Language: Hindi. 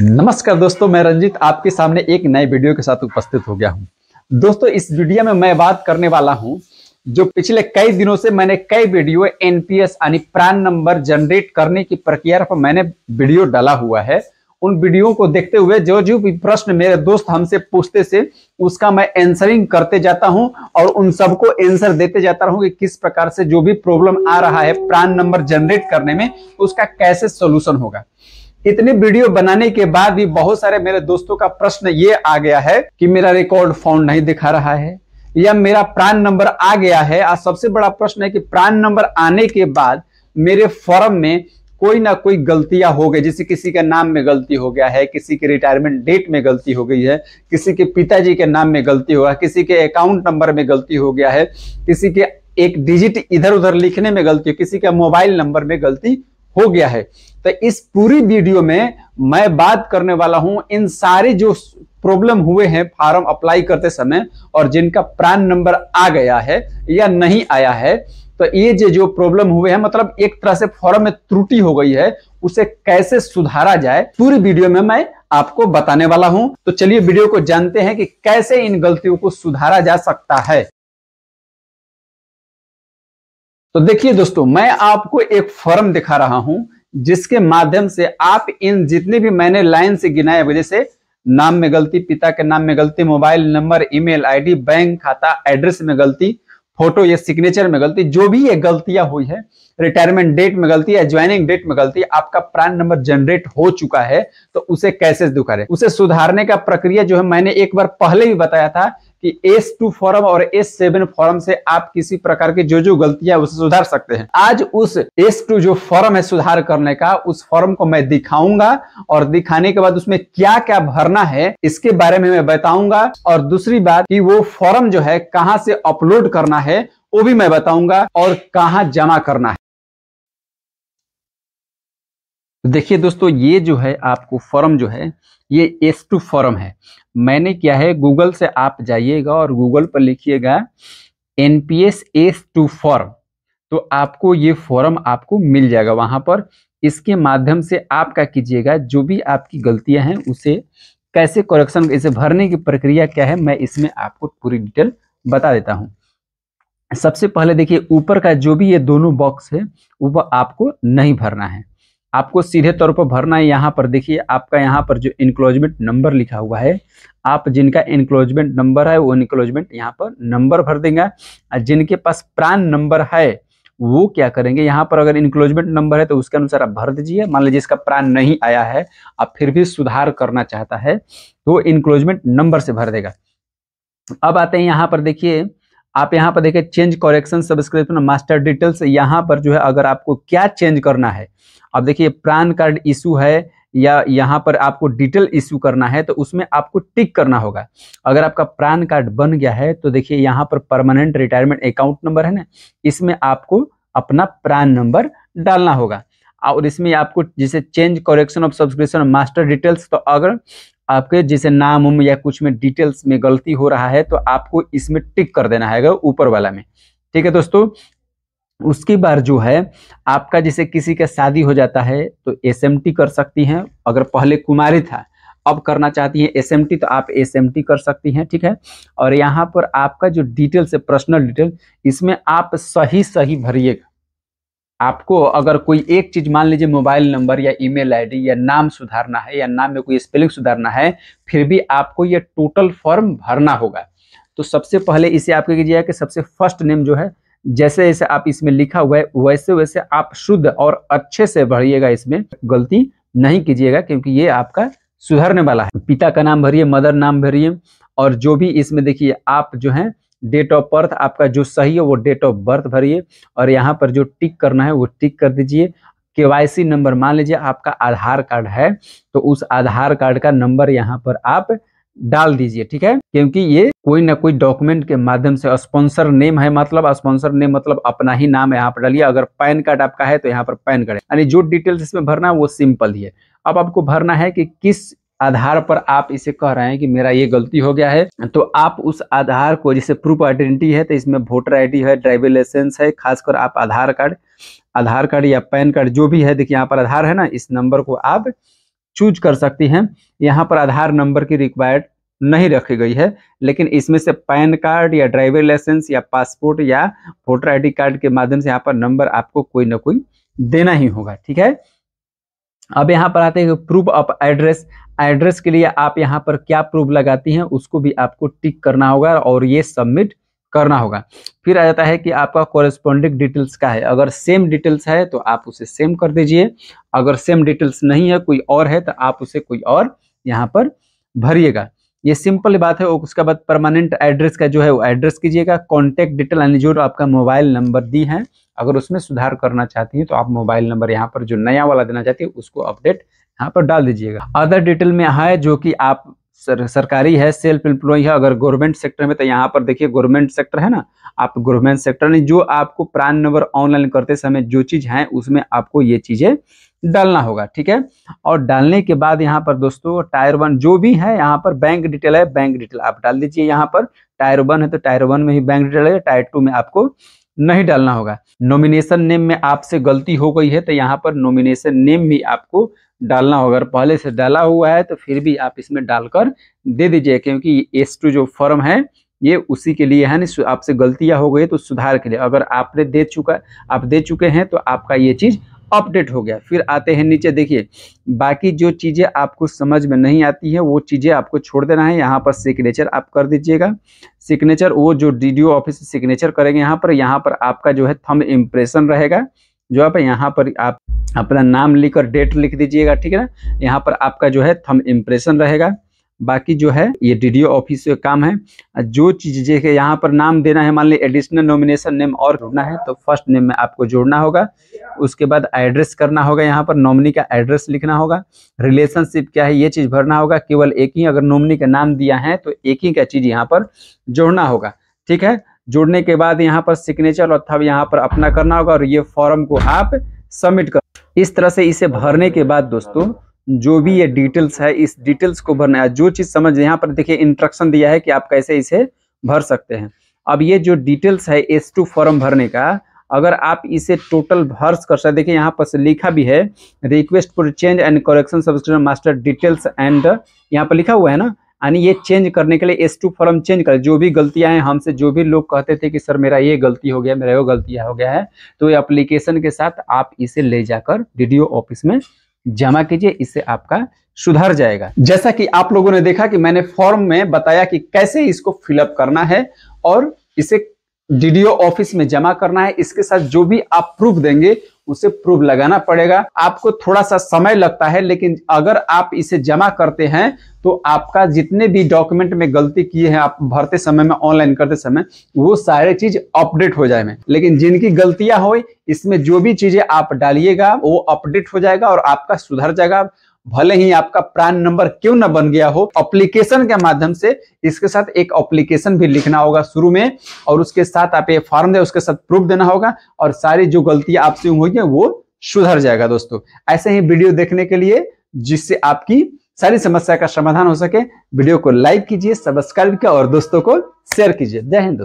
हम्म। नमस्कार दोस्तों मैं रंजित आपके सामने एक नए वीडियो के साथ उपस्थित हो गया हूं दोस्तों इस वीडियो में मैं बात करने वाला हूं जो पिछले कई दिनों से मैंने कई वीडियो एनपीएस यानी प्रान नंबर जनरेट करने की प्रक्रिया पर मैंने वीडियो डाला हुआ है उन वीडियो को देखते हुए जो जो भी प्रश्न मेरे दोस्त हमसे पूछते से उसका मैं एंसरिंग करते जाता हूं और उन सबको एंसर देते जाता हूं कि किस प्रकार से जो भी प्रॉब्लम आ रहा है प्रान नंबर जनरेट करने में उसका कैसे सोल्यूशन होगा इतने वीडियो बनाने के बाद भी बहुत सारे मेरे दोस्तों का प्रश्न ये आ गया है कि मेरा रिकॉर्ड फोन नहीं दिखा रहा है या मेरा प्राण नंबर आ गया है और सबसे बड़ा प्रश्न है कि प्राण नंबर आने के बाद मेरे फॉर्म में कोई ना कोई गलतियां हो गई जैसे किसी के नाम में गलती हो गया है किसी के रिटायरमेंट डेट में गलती हो गई है किसी के पिताजी के नाम में गलती हुआ किसी के अकाउंट नंबर में गलती हो गया है किसी के एक डिजिट इधर उधर लिखने में गलती किसी के मोबाइल नंबर में गलती हो गया है तो इस पूरी वीडियो में मैं बात करने वाला हूं इन सारे जो प्रॉब्लम हुए हैं फार्म अप्लाई करते समय और जिनका प्राण नंबर आ गया है या नहीं आया है तो ये जो जो प्रॉब्लम हुए हैं मतलब एक तरह से फॉर्म में त्रुटि हो गई है उसे कैसे सुधारा जाए पूरी वीडियो में मैं आपको बताने वाला हूं तो चलिए वीडियो को जानते हैं कि कैसे इन गलतियों को सुधारा जा सकता है तो देखिए दोस्तों मैं आपको एक फॉर्म दिखा रहा हूं जिसके माध्यम से आप इन जितने भी मैंने लाइन से गिनाए वजह से नाम में गलती पिता के नाम में गलती mobile number email ID bank खाता एड्रेस में गलती फोटो या सिग्नेचर में गलती जो भी ये गलतियां हुई है रिटायरमेंट डेट में गलती या ज्वाइनिंग डेट में गलती आपका प्राण नंबर जनरेट हो चुका है तो उसे कैसे सुधारें उसे सुधारने का प्रक्रिया जो है मैंने एक बार पहले भी बताया था कि एस टू फॉर्म और एस सेवन फॉर्म से आप किसी प्रकार की जो जो गलतियां उसे सुधार सकते हैं आज उस एस टू जो फॉर्म है सुधार करने का उस फॉर्म को मैं दिखाऊंगा और दिखाने के बाद उसमें क्या क्या भरना है इसके बारे में मैं बताऊंगा और दूसरी बात कि वो फॉर्म जो है कहाँ से अपलोड करना है वो भी मैं बताऊंगा और कहाँ जमा करना है तो देखिए दोस्तों ये जो है आपको फॉर्म जो है ये एस टू फॉर्म है मैंने क्या है गूगल से आप जाइएगा और गूगल पर लिखिएगा N P S S two form तो आपको ये फॉर्म आपको मिल जाएगा वहां पर इसके माध्यम से आप क्या कीजिएगा जो भी आपकी गलतियां हैं उसे कैसे करेक्शन इसे भरने की प्रक्रिया क्या है मैं इसमें आपको पूरी डिटेल बता देता हूँ सबसे पहले देखिए ऊपर का जो भी ये दोनों बॉक्स है वो आपको नहीं भरना है आपको सीधे तौर पर भरना है यहाँ पर देखिए आपका यहाँ पर जो इनक्लोजमेंट नंबर लिखा हुआ है आप जिनका इनक्लोजमेंट नंबर है वो इनक्लोजमेंट यहाँ पर नंबर भर देंगे जिनके पास प्राण नंबर है वो क्या करेंगे यहाँ पर अगर इंक्लोजमेंट नंबर है तो उसके अनुसार आप भर दीजिए मान लीजिए इसका प्राण नहीं आया है आप फिर भी सुधार करना चाहता है तो इनक्लोजमेंट नंबर से भर देगा अब आते हैं यहाँ पर देखिए आप यहाँ पर देखें change correction subscription master details यहाँ पर जो है अगर आपको क्या चेंज करना है अब देखिए प्रान कार्ड इशू है या यहाँ पर आपको डिटेल इशू करना है तो उसमें आपको टिक करना होगा अगर आपका प्रान कार्ड बन गया है तो देखिए यहाँ पर परमानेंट रिटायरमेंट अकाउंट नंबर है ना इसमें आपको अपना प्रान नंबर डालना होगा और इसमें आपको जैसे change correction of subscription master details तो अगर आपके जैसे नाम उम या कुछ में डिटेल्स में गलती हो रहा है तो आपको इसमें टिक कर देना है ऊपर वाला में ठीक है दोस्तों उसके बाद जो है आपका जैसे किसी का शादी हो जाता है तो एस कर सकती हैं अगर पहले कुमारी था अब करना चाहती हैं एस तो आप एस कर सकती हैं ठीक है और यहाँ पर आपका जो डिटेल्स है पर्सनल डिटेल इसमें आप सही सही भरिएगा आपको अगर कोई एक चीज मान लीजिए मोबाइल नंबर या ईमेल आईडी या नाम सुधारना है या नाम में कोई स्पेलिंग सुधारना है फिर भी आपको यह टोटल फॉर्म भरना होगा तो सबसे पहले इसे आप कीजिएगा कि सबसे फर्स्ट नेम जो है जैसे जैसे आप इसमें लिखा हुआ है वैसे वैसे आप शुद्ध और अच्छे से भरिएगा इसमें गलती नहीं कीजिएगा क्योंकि ये आपका सुधरने वाला है पिता का नाम भरिए मदर नाम भरिए और जो भी इसमें देखिए आप जो है डेट ऑफ बर्थ आपका जो सही है वो डेट ऑफ बर्थ भरिए और यहाँ पर जो टिक करना है वो टिक कर दीजिए केवाईसी नंबर मान लीजिए आपका आधार कार्ड है तो उस आधार कार्ड का नंबर यहाँ पर आप डाल दीजिए ठीक है क्योंकि ये कोई ना कोई डॉक्यूमेंट के माध्यम से स्पॉन्सर नेम है मतलब स्पॉन्सर नेम मतलब अपना ही नाम यहाँ पर डालिए अगर पैन कार्ड आपका है तो यहाँ पर पैन कार्ड यानी जो डिटेल्स इसमें भरना है वो सिंपल ही है अब आपको भरना है कि किस आधार पर आप इसे कह रहे हैं कि मेरा ये गलती हो गया है तो आप उस आधार को जैसे प्रूफ आइडेंटिटी है तो इसमें वोटर आईडी है ड्राइविंग लाइसेंस है खासकर आप आधार कार्ड आधार कार्ड या पैन कार्ड जो भी है देखिए यहाँ पर आधार है ना इस नंबर को आप चूज कर सकती हैं यहाँ पर आधार नंबर की रिक्वायर्ड नहीं रखी गई है लेकिन इसमें से पैन कार्ड या ड्राइविंग लाइसेंस या पासपोर्ट या वोटर आई कार्ड के माध्यम से यहाँ पर नंबर आपको कोई ना कोई देना ही होगा ठीक है अब यहाँ पर आते हैं प्रूफ ऑफ एड्रेस एड्रेस के लिए आप यहाँ पर क्या प्रूफ लगाती हैं उसको भी आपको टिक करना होगा और ये सबमिट करना होगा फिर आ जाता है कि आपका कॉरेस्पॉन्डिंग डिटेल्स का है अगर सेम डिटेल्स है तो आप उसे सेम कर दीजिए अगर सेम डिटेल्स नहीं है कोई और है तो आप उसे कोई और यहाँ पर भरिएगा ये सिंपल बात है उसके बाद परमानेंट एड्रेस का जो है वो एड्रेस कीजिएगा कॉन्टेक्ट डिटेल यानी जो आपका मोबाइल नंबर दी है अगर उसमें सुधार करना चाहती हैं तो आप मोबाइल नंबर यहाँ पर जो नया वाला देना चाहती है उसको अपडेट यहाँ पर डाल दीजिएगा अदर डिटेल में है जो कि आप सर, सरकारी है सेल्फ एम्प्लॉय है अगर गवर्नमेंट सेक्टर में तो यहाँ पर देखिए गवर्नमेंट सेक्टर है ना आप गवर्नमेंट सेक्टर नहीं जो आपको प्राण नंबर ऑनलाइन करते समय जो चीज़ है उसमें आपको ये चीज़ें डालना होगा ठीक है और डालने के बाद यहाँ पर दोस्तों टायर वन जो भी है यहाँ पर बैंक डिटेल है बैंक डिटेल आप डाल दीजिए यहाँ पर टायर वन है तो टायर वन में ही बैंक डिटेल है टायर टू में आपको नहीं डालना होगा नॉमिनेशन नेम में आपसे गलती हो गई है तो यहाँ पर नॉमिनेशन नेम भी आपको डालना होगा अगर पहले से डाला हुआ है तो फिर भी आप इसमें डालकर दे दीजिए क्योंकि एस टू जो फॉर्म है ये उसी के लिए है ना आपसे गलतियाँ हो गई तो सुधार के लिए अगर आपने दे चुका आप दे चुके हैं तो आपका ये चीज़ अपडेट हो गया फिर आते हैं नीचे देखिए बाकी जो चीज़ें आपको समझ में नहीं आती है वो चीज़ें आपको छोड़ देना है यहाँ पर सिग्नेचर आप कर दीजिएगा सिग्नेचर वो जो डी ऑफिस सिग्नेचर करेंगे यहाँ पर यहाँ पर आपका जो है थम इम्प्रेशन रहेगा जो आप यहाँ पर आप अपना नाम लिखकर डेट लिख दीजिएगा ठीक है ना यहाँ पर आपका जो है थम इम्प्रेशन रहेगा बाकी जो है ये डीडीओ ऑफिस का काम है जो चीज जैसे यहाँ पर नाम देना है मान ली एडिशनल नॉमिनेशन नेम और जोड़ना है तो फर्स्ट नेम में आपको जोड़ना होगा उसके बाद एड्रेस करना होगा यहाँ पर नॉमिनी का एड्रेस लिखना होगा रिलेशनशिप क्या है ये चीज़ भरना होगा केवल एक ही अगर नॉमिनी का नाम दिया है तो एक ही का चीज़ यहाँ पर जोड़ना होगा ठीक है जोड़ने के बाद यहाँ पर सिग्नेचर अथवा यहाँ पर अपना करना होगा और ये फॉर्म को आप सबमिट कर इस तरह से इसे भरने के बाद दोस्तों जो भी ये डिटेल्स है इस डिटेल्स को भरना है जो चीज़ समझ यहाँ पर देखिए इंस्ट्रक्शन दिया है कि आप कैसे इसे भर सकते हैं अब ये जो डिटेल्स है एस टू फॉर्म भरने का अगर आप इसे टोटल भर कर सकते देखिए यहाँ पर लिखा भी है request for change and correction subscription master details and यहाँ पर लिखा हुआ है ना यानी ये चेंज करने के लिए एस टू फॉर्म चेंज कर जो भी गलतियां हैं हमसे जो भी लोग कहते थे कि सर मेरा ये गलती हो गया मेरा वो गलतियाँ हो गया है तो ये अप्लीकेशन के साथ आप इसे ले जाकर डी ऑफिस में जमा कीजिए इससे आपका सुधर जाएगा जैसा कि आप लोगों ने देखा कि मैंने फॉर्म में बताया कि कैसे इसको फिलअप करना है और इसे डीडीओ ऑफिस में जमा करना है इसके साथ जो भी आप प्रूफ देंगे उसे प्रूफ लगाना पड़ेगा आपको थोड़ा सा समय लगता है लेकिन अगर आप इसे जमा करते हैं तो आपका जितने भी डॉक्यूमेंट में गलती किए हैं आप भरते समय में ऑनलाइन करते समय वो सारे चीज अपडेट हो जाए लेकिन जिनकी गलतियां हो इसमें जो भी चीजें आप डालिएगा वो अपडेट हो जाएगा और आपका सुधर जाएगा भले ही आपका प्राण नंबर क्यों ना बन गया हो अप्लीकेशन के माध्यम से इसके साथ एक अप्लीकेशन भी लिखना होगा शुरू में और उसके साथ आप ये फॉर्म दे उसके साथ प्रूफ देना होगा और सारी जो गलतियां आपसे हुई है वो सुधर जाएगा दोस्तों ऐसे ही वीडियो देखने के लिए जिससे आपकी सारी समस्या का समाधान हो सके वीडियो को लाइक कीजिए सब्सक्राइब कीजिए और दोस्तों को शेयर कीजिए जय हिंद